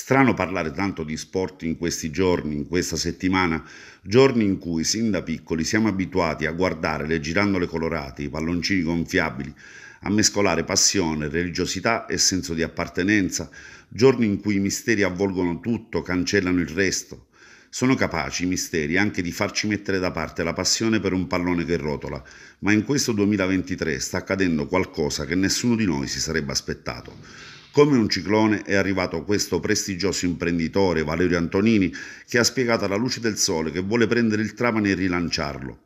Strano parlare tanto di sport in questi giorni, in questa settimana, giorni in cui sin da piccoli siamo abituati a guardare le girandole colorate, i palloncini gonfiabili, a mescolare passione, religiosità e senso di appartenenza, giorni in cui i misteri avvolgono tutto, cancellano il resto. Sono capaci i misteri anche di farci mettere da parte la passione per un pallone che rotola, ma in questo 2023 sta accadendo qualcosa che nessuno di noi si sarebbe aspettato. Come un ciclone è arrivato questo prestigioso imprenditore Valerio Antonini che ha spiegato alla luce del sole che vuole prendere il Trapani e rilanciarlo.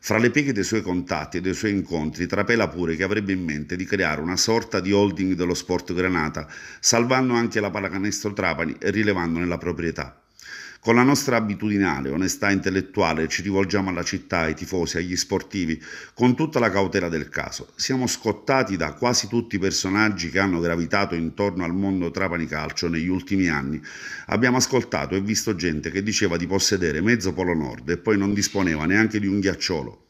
Fra le pieghe dei suoi contatti e dei suoi incontri trapela pure che avrebbe in mente di creare una sorta di holding dello sport Granata, salvando anche la pallacanestro Trapani e rilevandone la proprietà. Con la nostra abitudinale onestà intellettuale ci rivolgiamo alla città, ai tifosi, agli sportivi, con tutta la cautela del caso. Siamo scottati da quasi tutti i personaggi che hanno gravitato intorno al mondo Trapani Calcio negli ultimi anni. Abbiamo ascoltato e visto gente che diceva di possedere mezzo Polo Nord e poi non disponeva neanche di un ghiacciolo.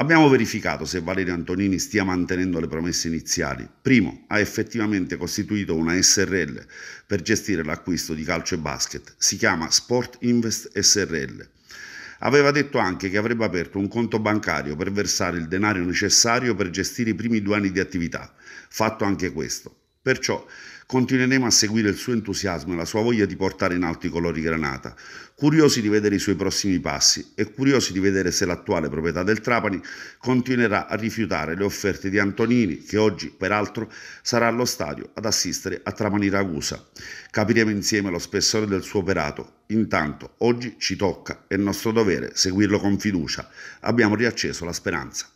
Abbiamo verificato se Valerio Antonini stia mantenendo le promesse iniziali. Primo, ha effettivamente costituito una SRL per gestire l'acquisto di calcio e basket. Si chiama Sport Invest SRL. Aveva detto anche che avrebbe aperto un conto bancario per versare il denaro necessario per gestire i primi due anni di attività. Fatto anche questo. Perciò continueremo a seguire il suo entusiasmo e la sua voglia di portare in alto i colori granata, curiosi di vedere i suoi prossimi passi e curiosi di vedere se l'attuale proprietà del Trapani continuerà a rifiutare le offerte di Antonini, che oggi, peraltro, sarà allo stadio ad assistere a Trapani Ragusa. Capiremo insieme lo spessore del suo operato. Intanto, oggi ci tocca, è nostro dovere seguirlo con fiducia. Abbiamo riacceso la speranza.